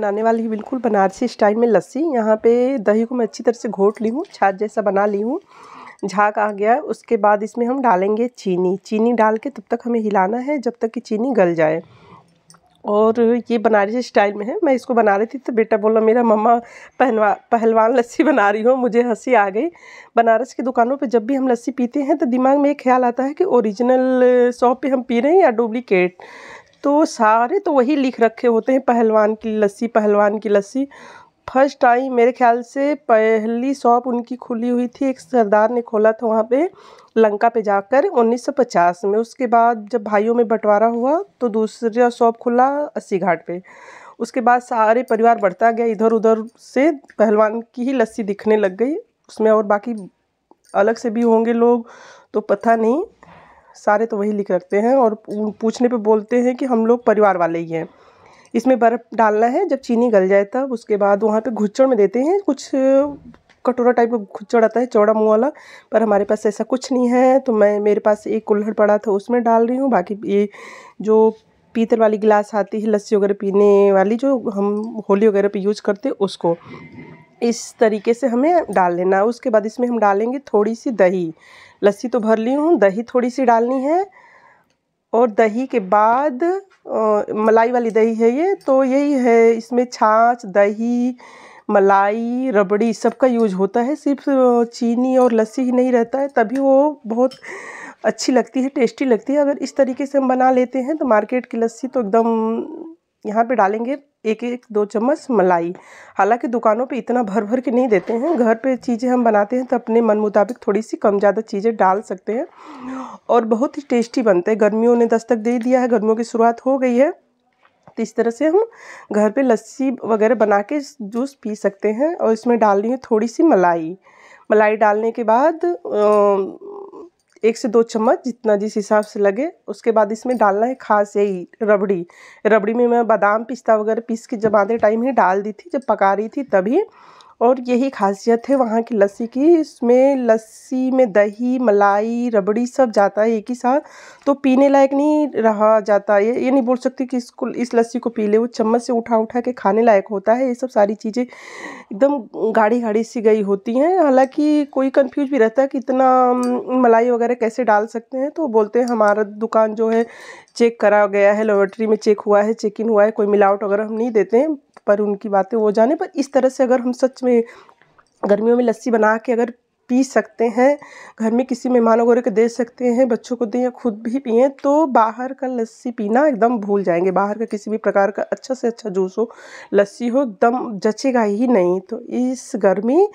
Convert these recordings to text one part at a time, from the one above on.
बनाने वाली है बिल्कुल बनारसी स्टाइल में लस्सी यहाँ पे दही को मैं अच्छी तरह से घोट ली हूँ छाछ जैसा बना ली हूँ झाग आ गया उसके बाद इसमें हम डालेंगे चीनी चीनी डाल के तब तक हमें हिलाना है जब तक कि चीनी गल जाए और ये बनारसी स्टाइल में है मैं इसको बना रही थी तो बेटा बोला मेरा मम्मा पहलवा पहलवान लस्सी बना रही हो मुझे हंसी आ गई बनारस की दुकानों पे जब भी हम लस्सी पीते हैं तो दिमाग में एक ख्याल आता है कि ओरिजिनल शॉप पे हम पी रहे हैं या डुप्लिकेट तो सारे तो वही लिख रखे होते हैं पहलवान की लस्सी पहलवान की लस्सी फर्स्ट टाइम मेरे ख्याल से पहली शॉप उनकी खुली हुई थी एक सरदार ने खोला था वहाँ पे लंका पे जाकर 1950 में उसके बाद जब भाइयों में बंटवारा हुआ तो दूसरा शॉप खुला अस्सी घाट पे उसके बाद सारे परिवार बढ़ता गया इधर उधर से पहलवान की ही लस्सी दिखने लग गई उसमें और बाकी अलग से भी होंगे लोग तो पता नहीं सारे तो वही लिख रखते हैं और पूछने पे बोलते हैं कि हम लोग परिवार वाले ही हैं इसमें बर्फ़ डालना है जब चीनी गल जाए तब उसके बाद वहाँ पे घुच्चड़ में देते हैं कुछ कटोरा टाइप का घुच्चड़ आता है चौड़ा मुँह वाला पर हमारे पास ऐसा कुछ नहीं है तो मैं मेरे पास एक कुल्हड़ पड़ा था उसमें डाल रही हूँ बाकी ये जो पीतल वाली गिलास आती है लस्सी वगैरह पीने वाली जो हम होली वगैरह पे यूज़ करते उसको इस तरीके से हमें डाल लेना उसके बाद इसमें हम डालेंगे थोड़ी सी दही लस्सी तो भर ली हूँ दही थोड़ी सी डालनी है और दही के बाद मलाई वाली दही है ये तो यही है इसमें छाछ दही मलाई रबड़ी सबका यूज होता है सिर्फ चीनी और लस्सी ही नहीं रहता है तभी वो बहुत अच्छी लगती है टेस्टी लगती है अगर इस तरीके से हम बना लेते हैं तो मार्केट की लस्सी तो एकदम यहाँ पे डालेंगे एक एक दो चम्मच मलाई हालांकि दुकानों पे इतना भर भर के नहीं देते हैं घर पे चीज़ें हम बनाते हैं तो अपने मन मुताबिक थोड़ी सी कम ज़्यादा चीज़ें डाल सकते हैं और बहुत ही टेस्टी बनते हैं गर्मियों ने दस्तक दे दिया है गर्मियों की शुरुआत हो गई है तो इस तरह से हम घर पे लस्सी वगैरह बना के जूस पी सकते हैं और इसमें डाल रही थोड़ी सी मलाई मलाई डालने के बाद एक से दो चम्मच जितना जिस हिसाब से लगे उसके बाद इसमें डालना है खास यही रबड़ी रबड़ी में मैं बादाम पिस्ता वगैरह पीस के जब आधे टाइम ही डाल दी थी जब पका रही थी तभी और यही खासियत है वहाँ की लस्सी की इसमें लस्सी में दही मलाई रबड़ी सब जाता है एक ही साथ तो पीने लायक नहीं रहा जाता ये ये नहीं बोल सकती कि इसको इस लस्सी को पी ले वो चम्मच से उठा उठा के खाने लायक होता है ये सब सारी चीज़ें एकदम गाढ़ी गाढ़ी सी गई होती हैं हालांकि कोई कन्फ्यूज भी रहता है कि इतना मलाई वगैरह कैसे डाल सकते हैं तो बोलते हैं हमारा दुकान जो है चेक करा गया है लेबोरेटरी में चेक हुआ है चेक इन हुआ है कोई मिलावट वगैरह हम नहीं देते हैं पर उनकी बातें वो जाने पर इस तरह से अगर हम सच में गर्मियों में लस्सी बना के अगर पी सकते हैं घर में किसी मेहमान वगैरह को दे सकते हैं बच्चों को दें या खुद भी पिए तो बाहर का लस्सी पीना एकदम भूल जाएंगे बाहर का किसी भी प्रकार का अच्छा से अच्छा जूस हो लस्सी हो एकदम जचेगा ही नहीं तो इस गर्मी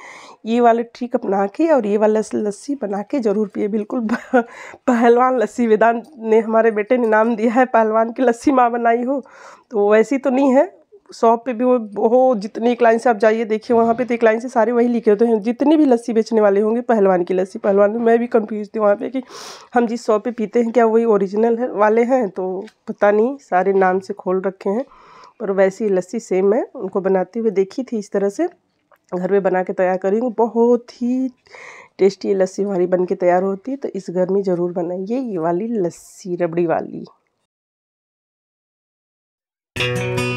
ये वाले ठीक अपना के और ये वाला लस्सी बना के ज़रूर पिए बिल्कुल पहलवान लस्सी वेदांत ने हमारे बेटे ने नाम दिया है पहलवान की लस्सी माँ बनाई हो तो वैसी तो नहीं है शॉप पे भी वो हो जितने एक लाइन से आप जाइए देखिए वहाँ पे तो एक लाइन से सारे वही लिखे होते हैं जितने भी लस्सी बेचने वाले होंगे पहलवान की लस्सी पहलवान में मैं भी कंफ्यूज थी वहाँ पे कि हम जिस शॉप पे पीते हैं क्या वही ओरिजिनल है वाले हैं तो पता नहीं सारे नाम से खोल रखे हैं पर वैसी लस्सी सेम है उनको बनाते हुए देखी थी इस तरह से घर में बना के तैयार करी हूँ बहुत ही टेस्टी लस्सी हमारी बन के तैयार होती है तो इस घर में ज़रूर बनाइए ये वाली लस्सी रबड़ी वाली